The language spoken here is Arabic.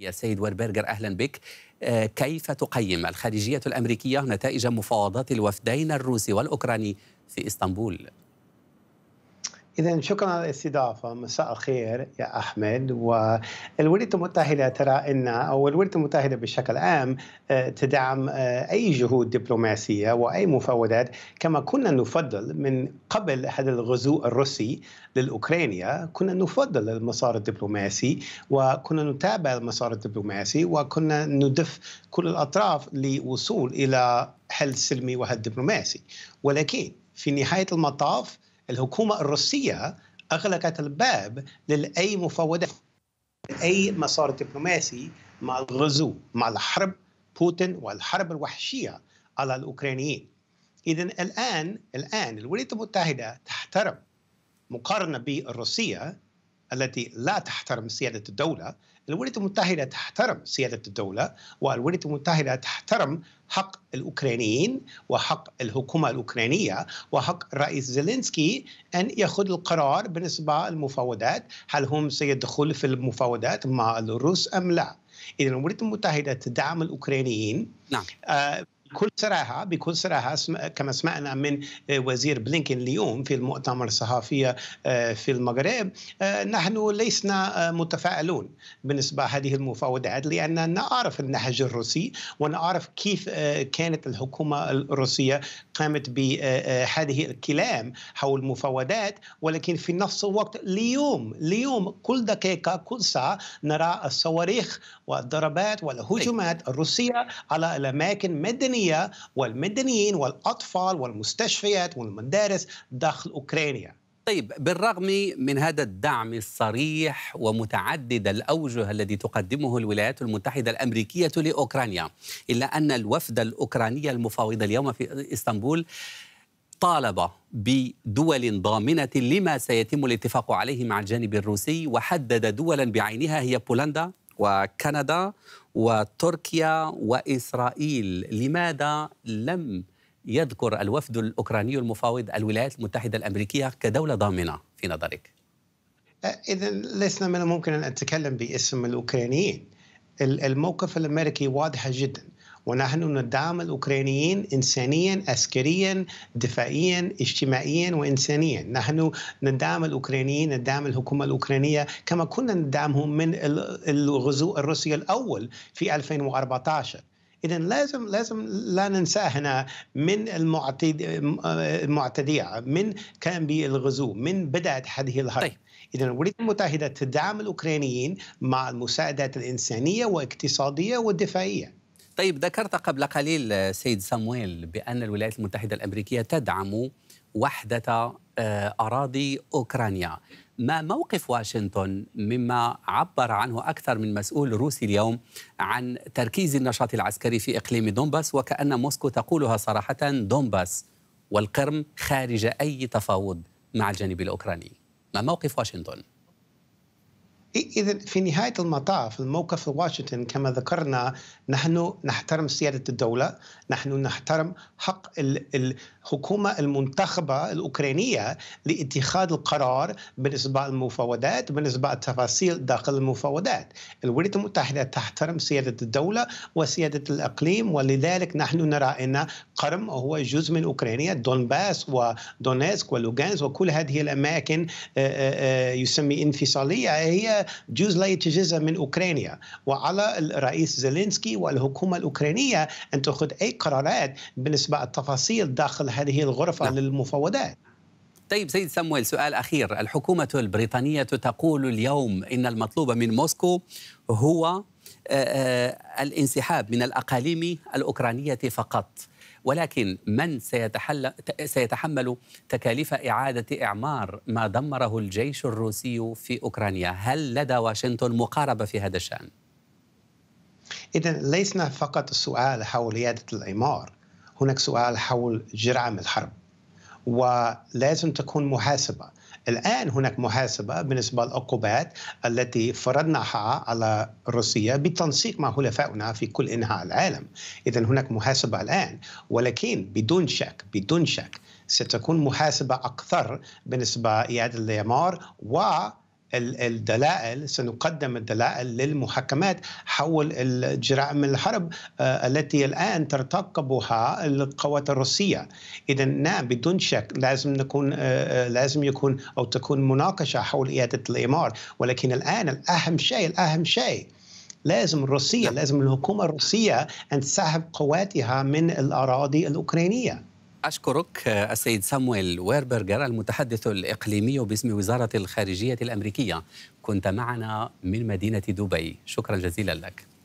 يا سيد وربرجر اهلا بك آه، كيف تقيم الخارجيه الامريكيه نتائج مفاوضات الوفدين الروسي والاوكراني في اسطنبول إذا شكرا على الاستضافة مساء الخير يا أحمد والولايات المتحدة ترى أن أو الولايات المتحدة بشكل عام آه، تدعم آه، أي جهود دبلوماسية وأي مفاوضات كما كنا نفضل من قبل هذا الغزو الروسي للأوكرانيا كنا نفضل المسار الدبلوماسي وكنا نتابع المسار الدبلوماسي وكنا ندف كل الأطراف لوصول إلى حل سلمي وحل دبلوماسي ولكن في نهاية المطاف الحكومة الروسية أغلقت الباب لأي مفاوضات أي مسار دبلوماسي مع الغزو مع الحرب بوتين والحرب الوحشية على الأوكرانيين إذا الآن الآن الولايات المتحدة تحترم مقارنة بالروسية التي لا تحترم سيادة الدولة الولايات المتحدة تحترم سيادة الدولة والولايات المتحدة تحترم حق الأوكرانيين وحق الحكومة الأوكرانية وحق الرئيس زيلينسكي أن يأخذ القرار بالنسبة للمفاوضات هل هم سيدخل في المفاوضات مع الروس أم لا إذا الولايات المتحدة تدعم الأوكرانيين نعم. آه كل سرعها بكل سرعها كما سمعنا من آه، وزير بلينكن اليوم في المؤتمر الصحفي آه، في المغرب آه، نحن لسنا متفائلون بالنسبة هذه المفاوضات لأننا نعرف النهج الروسي ونعرف كيف كانت الحكومة الروسية قامت بهذه الكلام حول المفاوضات ولكن في نفس الوقت اليوم اليوم كل دقيقة كل ساعة نرى الصواريخ والضربات والهجمات طيب. الروسية على الأماكن مدنية الأوكرانية والمدنيين والأطفال والمستشفيات والمدارس داخل أوكرانيا طيب بالرغم من هذا الدعم الصريح ومتعدد الأوجه الذي تقدمه الولايات المتحدة الأمريكية لأوكرانيا إلا أن الوفد الأوكراني المفاوض اليوم في إسطنبول طالب بدول ضامنة لما سيتم الاتفاق عليه مع الجانب الروسي وحدد دولا بعينها هي بولندا وكندا وتركيا واسرائيل، لماذا لم يذكر الوفد الاوكراني المفاوض الولايات المتحده الامريكيه كدوله ضامنه في نظرك؟ آه، اذا لسنا من الممكن ان اتكلم باسم الاوكرانيين. الموقف الامريكي واضح جدا ونحن ندعم الأوكرانيين إنسانيا عسكريا دفاعيا اجتماعيا وإنسانيا نحن ندعم الأوكرانيين ندعم الحكومة الأوكرانية كما كنا ندعمهم من الغزو الروسي الأول في 2014 اذا لازم لازم لا ننسى هنا من المعتدية من كان بالغزو من بدات هذه الحرب طيب. اذا الولايات المتحده تدعم الاوكرانيين مع المساعدات الانسانيه واقتصاديه ودفاعيه طيب ذكرت قبل قليل آه، سيد سامويل بأن الولايات المتحدة الأمريكية تدعم وحدة آه، أراضي أوكرانيا ما موقف واشنطن مما عبر عنه أكثر من مسؤول روسي اليوم عن تركيز النشاط العسكري في إقليم دونباس وكأن موسكو تقولها صراحة دونباس والقرم خارج أي تفاوض مع الجانب الأوكراني ما موقف واشنطن؟ إذا في نهاية المطاف الموقف في واشنطن كما ذكرنا نحن نحترم سيادة الدولة نحن نحترم حق ال ال الحكومة المنتخبة الأوكرانية لاتخاذ القرار بالنسبة للمفاوضات بالنسبة للتفاصيل داخل المفاوضات الولايات المتحدة تحترم سيادة الدولة وسيادة الأقليم ولذلك نحن نرى أن قرم هو جزء من أوكرانيا دونباس ودونيسك ولوغانس وكل هذه الأماكن آه، آه، آه، يسمي انفصالية هي جزء لا يتجزأ من أوكرانيا وعلى الرئيس زيلينسكي والحكومة الأوكرانية أن تأخذ أي قرارات بالنسبة للتفاصيل داخل هذه الغرفة نعم. للمفاوضات طيب سيد سامويل سؤال أخير الحكومة البريطانية تقول اليوم إن المطلوب من موسكو هو آه، آه، الانسحاب من الأقاليم الأوكرانية فقط ولكن من سيتحمل تكاليف إعادة إعمار ما دمره الجيش الروسي في أوكرانيا هل لدى واشنطن مقاربة في هذا الشأن؟ إذا ليسنا فقط السؤال حول إعادة الإعمار هناك سؤال حول جرائم الحرب ولازم تكون محاسبه الآن هناك محاسبة بالنسبة للعقوبات التي فرضناها على روسيا بالتنسيق مع حلفائنا في كل أنحاء العالم إذا هناك محاسبة الآن ولكن بدون شك بدون شك ستكون محاسبة أكثر بالنسبة لإعادة الإعمار و الدلائل سنقدم الدلائل للمحكمات حول جرائم الحرب آه، التي الآن ترتكبها القوات الروسية إذا نعم بدون شك لازم نكون آه، آه، لازم يكون أو تكون مناقشة حول إعادة الإعمار ولكن الآن الأهم شيء الأهم شيء لازم الروسية لازم الحكومة الروسية أن تسحب قواتها من الأراضي الأوكرانية أشكرك السيد سامويل ويربرجر المتحدث الإقليمي باسم وزارة الخارجية الأمريكية كنت معنا من مدينة دبي شكرا جزيلا لك